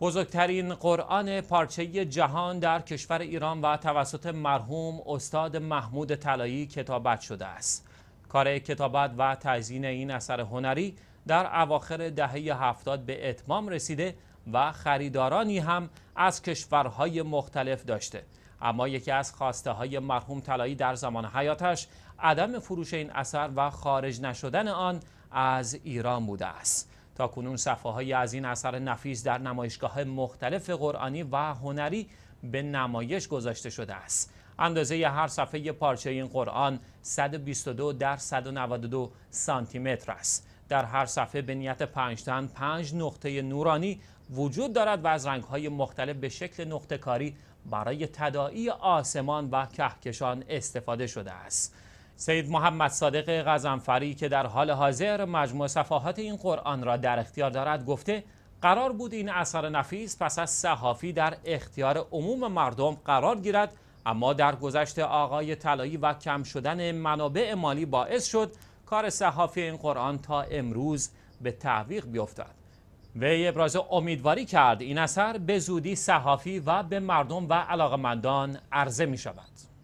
بزرگترین قرآن پارچه جهان در کشور ایران و توسط مرحوم استاد محمود طلایی کتابت شده است. کار کتابت و تزیین این اثر هنری در اواخر دهه هفتاد به اتمام رسیده و خریدارانی هم از کشورهای مختلف داشته. اما یکی از خواسته های مرحوم طلایی در زمان حیاتش عدم فروش این اثر و خارج نشدن آن از ایران بوده است. تا کنون صفحه از این اثر نفیس در نمایشگاه مختلف قرآنی و هنری به نمایش گذاشته شده است. اندازه هر صفحه پارچه این قرآن 122 در 192 سانتی متر است. در هر صفحه به نیت پنج تن پنج نقطه نورانی وجود دارد و از رنگهای مختلف به شکل نقطه کاری برای تدائی آسمان و کهکشان استفاده شده است. سید محمد صادق غزنفری که در حال حاضر مجموع صفحات این قرآن را در اختیار دارد گفته قرار بود این اثر نفیس پس از صحافی در اختیار عموم مردم قرار گیرد اما در گذشت آقای طلایی و کم شدن منابع مالی باعث شد کار صحافی این قرآن تا امروز به تعویق بیفتد وی ابراز امیدواری کرد این اثر به زودی صحافی و به مردم و علاقمندان عرضه می شود